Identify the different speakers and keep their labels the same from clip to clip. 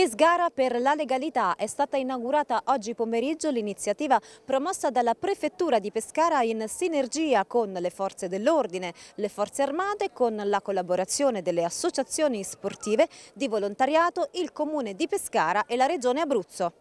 Speaker 1: Pesgara per la legalità è stata inaugurata oggi pomeriggio l'iniziativa promossa dalla Prefettura di Pescara in sinergia con le forze dell'ordine, le forze armate, con la collaborazione delle associazioni sportive di volontariato, il Comune di Pescara e la Regione Abruzzo.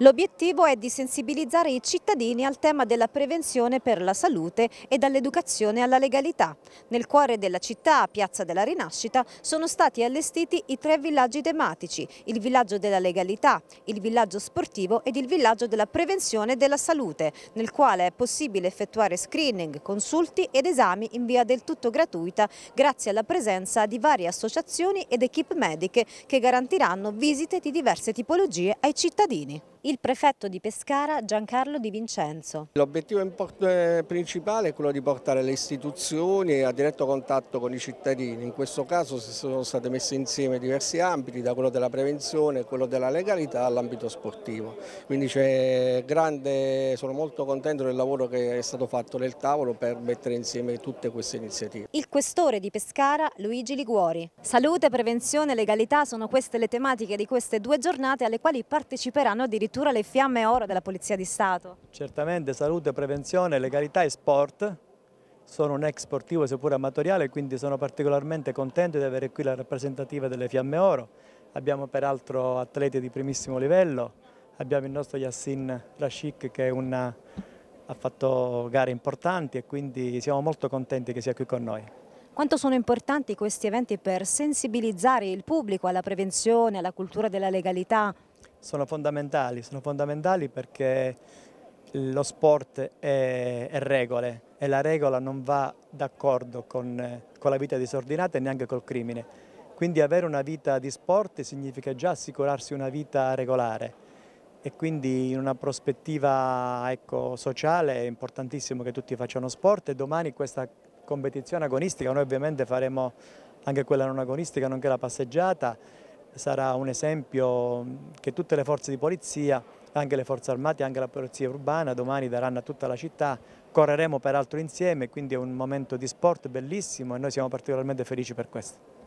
Speaker 1: L'obiettivo è di sensibilizzare i cittadini al tema della prevenzione per la salute e dall'educazione alla legalità. Nel cuore della città, a Piazza della Rinascita, sono stati allestiti i tre villaggi tematici, il villaggio della legalità, il villaggio sportivo ed il villaggio della prevenzione della salute, nel quale è possibile effettuare screening, consulti ed esami in via del tutto gratuita grazie alla presenza di varie associazioni ed equip mediche che garantiranno visite di diverse tipologie ai cittadini il prefetto di Pescara Giancarlo Di Vincenzo.
Speaker 2: L'obiettivo eh, principale è quello di portare le istituzioni a diretto contatto con i cittadini, in questo caso si sono state messe insieme diversi ambiti, da quello della prevenzione, quello della legalità all'ambito sportivo, quindi grande, sono molto contento del lavoro che è stato fatto nel tavolo per mettere insieme tutte queste iniziative.
Speaker 1: Il questore di Pescara Luigi Liguori. Salute, prevenzione e legalità sono queste le tematiche di queste due giornate alle quali parteciperanno addirittura addirittura le fiamme oro della Polizia di Stato.
Speaker 3: Certamente salute, prevenzione, legalità e sport. Sono un ex sportivo seppur amatoriale quindi sono particolarmente contento di avere qui la rappresentativa delle fiamme oro. Abbiamo peraltro atleti di primissimo livello, abbiamo il nostro Yassin Rashik che una, ha fatto gare importanti e quindi siamo molto contenti che sia qui con noi.
Speaker 1: Quanto sono importanti questi eventi per sensibilizzare il pubblico alla prevenzione, alla cultura della legalità?
Speaker 3: sono fondamentali, sono fondamentali perché lo sport è, è regole e la regola non va d'accordo con, con la vita disordinata e neanche col crimine. Quindi avere una vita di sport significa già assicurarsi una vita regolare e quindi in una prospettiva ecco, sociale è importantissimo che tutti facciano sport e domani questa competizione agonistica, noi ovviamente faremo anche quella non agonistica, nonché la passeggiata, sarà un esempio mm, che tutte le forze di polizia, anche le forze armate, anche la polizia urbana domani daranno a tutta la città, correremo peraltro insieme, quindi è un momento di sport bellissimo e noi siamo particolarmente felici per questo.